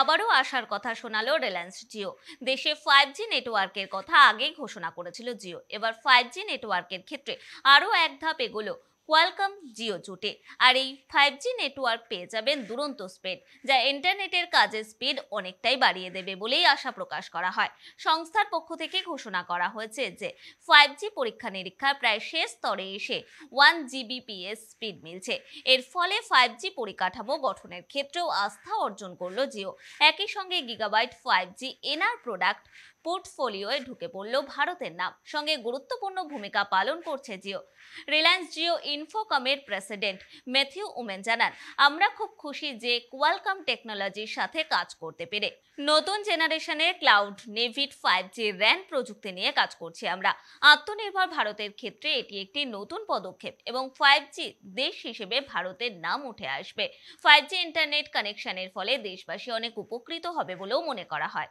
আবারও আসার কথা শোনালো রিলায়েন্স জিও দেশে ফাইভ জি নেটওয়ার্কের কথা আগেই ঘোষণা করেছিল জিও এবার ফাইভ জি নেটওয়ার্কের ক্ষেত্রে আরও এক ধাপ এগোলো ওয়ালকাম জিও জোটে আর এই ফাইভ জি নেটওয়ার্ক পেয়ে যাবেন দুরন্ত স্পিড যা ইন্টারনেটের কাজের স্পিড অনেকটাই বাড়িয়ে দেবে বলেই আশা প্রকাশ করা হয় সংস্থার পক্ষ থেকে ঘোষণা করা হয়েছে যে ফাইভ জি পরীক্ষা নিরীক্ষার প্রায় শেষ স্তরে এসে ওয়ান জিবিপিএস স্পিড মিলছে এর ফলে ফাইভ জি পরিকাঠামো গঠনের ক্ষেত্রেও আস্থা অর্জন করল জিও একই সঙ্গে Gigabyte five G NR product পোর্টফোলিওয়ে ঢুকে পড়ল ভারতের নাম সঙ্গে গুরুত্বপূর্ণ ভূমিকা পালন করছে জিও রিলায়েন্স জিও ইনফোকমের প্রেসিডেন্ট ম্যাথিউ উমেন জানান আমরা খুব খুশি যে কোয়ালকম টেকনোলজির সাথে কাজ করতে পেরে নতুন জেনারেশনের cloud native five G RAN প্রযুক্তি নিয়ে কাজ করছি আমরা আত্মনির্ভর ভারতের ক্ষেত্রে এটি একটি নতুন পদক্ষেপ এবং ফাইভ জি দেশ হিসেবে ভারতের নাম উঠে আসবে ফাইভ জি ইন্টারনেট কানেকশনের ফলে দেশবাসী অনেক উপকৃত হবে বলেও মনে করা হয়